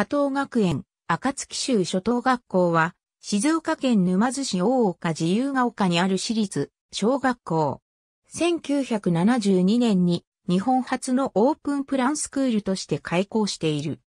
加藤学園、暁州初等学校は、静岡県沼津市大岡自由が丘にある私立小学校。1972年に日本初のオープンプランスクールとして開校している。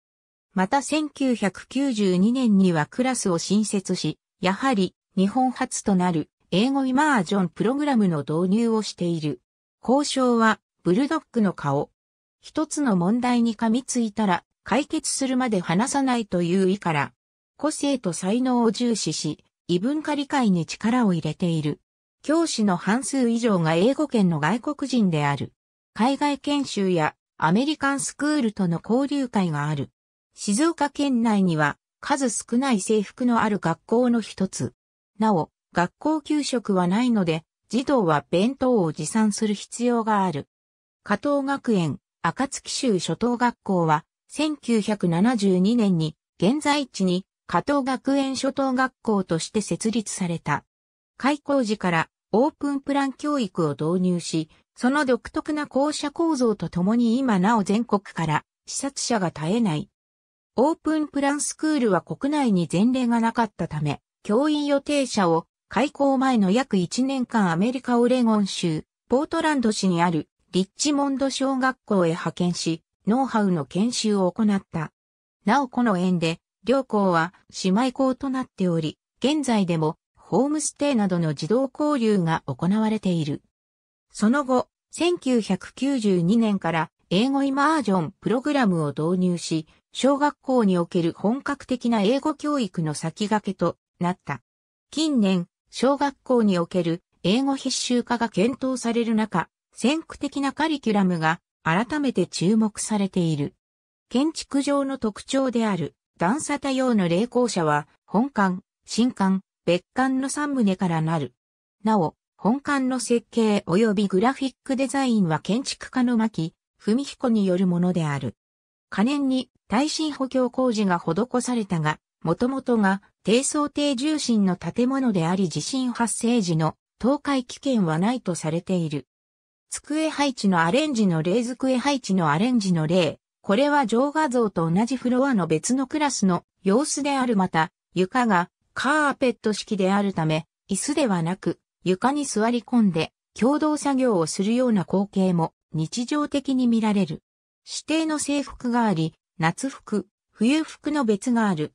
また1992年にはクラスを新設し、やはり日本初となる英語イマージョンプログラムの導入をしている。交渉はブルドッグの顔。一つの問題に噛みついたら解決するまで話さないという意から、個性と才能を重視し、異文化理解に力を入れている。教師の半数以上が英語圏の外国人である。海外研修やアメリカンスクールとの交流会がある。静岡県内には数少ない制服のある学校の一つ。なお、学校給食はないので、児童は弁当を持参する必要がある。加藤学園、赤月州初等学校は、1972年に現在地に加藤学園初等学校として設立された。開校時からオープンプラン教育を導入し、その独特な校舎構造とともに今なお全国から視察者が絶えない。オープンプランスクールは国内に前例がなかったため、教員予定者を開校前の約1年間アメリカオレゴン州、ポートランド市にあるリッチモンド小学校へ派遣し、ノウハウの研修を行った。なおこの縁で、両校は姉妹校となっており、現在でもホームステイなどの児童交流が行われている。その後、1992年から英語イマージョンプログラムを導入し、小学校における本格的な英語教育の先駆けとなった。近年、小学校における英語必修化が検討される中、先駆的なカリキュラムが改めて注目されている。建築上の特徴である段差多様の霊光社は本館、新館、別館の3棟からなる。なお、本館の設計及びグラフィックデザインは建築家の牧、文彦によるものである。可燃に耐震補強工事が施されたが、元々が低層低重心の建物であり地震発生時の倒壊危険はないとされている。机配置のアレンジの例机配置のアレンジの例。これは上画像と同じフロアの別のクラスの様子であるまた、床がカーペット式であるため、椅子ではなく床に座り込んで共同作業をするような光景も日常的に見られる。指定の制服があり、夏服、冬服の別がある。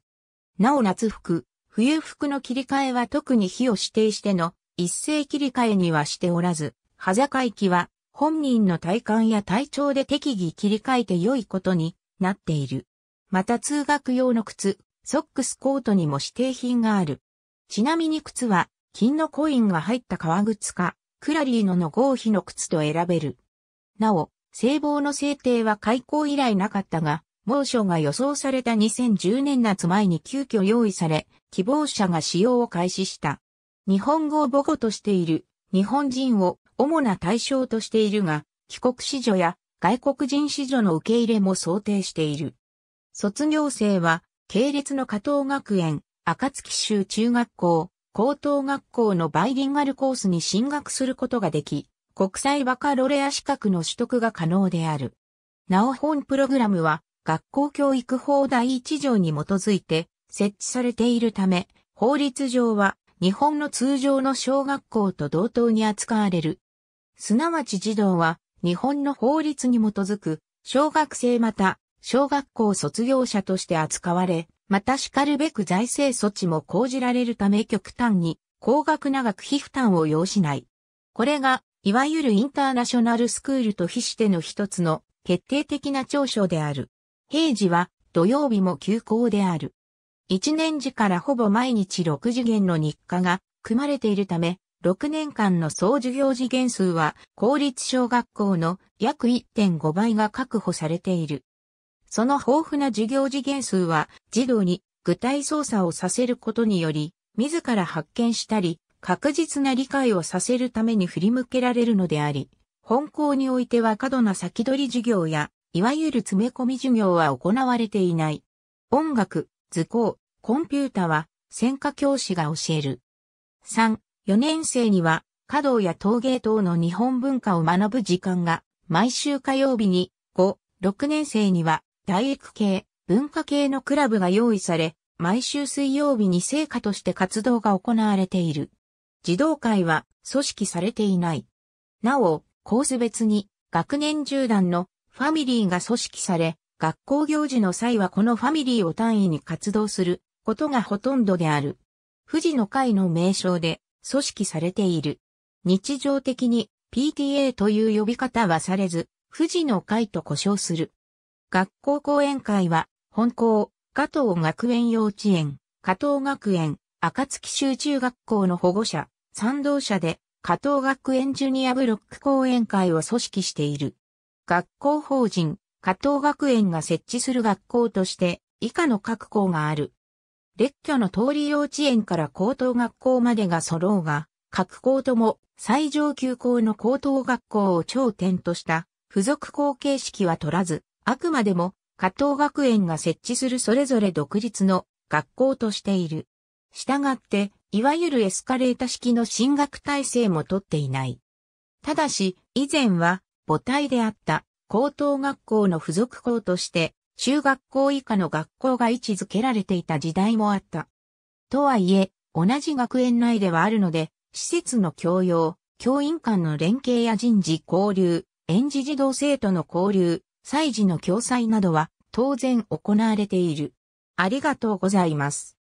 なお夏服、冬服の切り替えは特に日を指定しての一斉切り替えにはしておらず、はざかい期は、本人の体感や体調で適宜切り替えて良いことになっている。また通学用の靴、ソックスコートにも指定品がある。ちなみに靴は、金のコインが入った革靴か、クラリーノの合皮の靴と選べる。なお、聖望の制定は開校以来なかったが、猛暑が予想された2010年夏前に急遽用意され、希望者が使用を開始した。日本語を母語としている日本人を主な対象としているが、帰国子女や外国人子女の受け入れも想定している。卒業生は、系列の加藤学園、暁州中学校、高等学校のバイリンガルコースに進学することができ、国際バカロレア資格の取得が可能である。なお本プログラムは、学校教育法第1条に基づいて設置されているため、法律上は日本の通常の小学校と同等に扱われるすなわち児童は、日本の法律に基づく、小学生また、小学校卒業者として扱われ、またしかるべく財政措置も講じられるため極端に、高額な学費負担を要しない。これが、いわゆるインターナショナルスクールと比しての一つの決定的な長所である。平時は土曜日も休校である。一年時からほぼ毎日6次元の日課が組まれているため、6年間の総授業次元数は公立小学校の約1.5倍が確保されている。その豊富な授業次元数は児童に具体操作をさせることにより、自ら発見したり、確実な理解をさせるために振り向けられるのであり、本校においては過度な先取り授業や、いわゆる詰め込み授業は行われていない。音楽、図工、コンピュータは、専科教師が教える。3. 4年生には、華道や陶芸等の日本文化を学ぶ時間が、毎週火曜日に、5、6年生には、大育系、文化系のクラブが用意され、毎週水曜日に成果として活動が行われている。児童会は組織されていない。なお、コース別に学年縦断のファミリーが組織され、学校行事の際はこのファミリーを単位に活動することがほとんどである。富士の会の名称で組織されている。日常的に PTA という呼び方はされず、富士の会と呼称する。学校講演会は、本校、加藤学園幼稚園、加藤学園、暁集中学校の保護者、賛同者で、加藤学園ジュニアブロック講演会を組織している。学校法人、加藤学園が設置する学校として、以下の各校がある。列挙の通り幼稚園から高等学校までが揃うが、各校とも最上級校の高等学校を頂点とした付属校形式は取らず、あくまでも加藤学園が設置するそれぞれ独立の学校としている。したがって、いわゆるエスカレータ式の進学体制も取っていない。ただし、以前は母体であった高等学校の付属校として中学校以下の学校が位置づけられていた時代もあった。とはいえ、同じ学園内ではあるので、施設の教養、教員間の連携や人事交流、園児児童生徒の交流、祭事の共催などは当然行われている。ありがとうございます。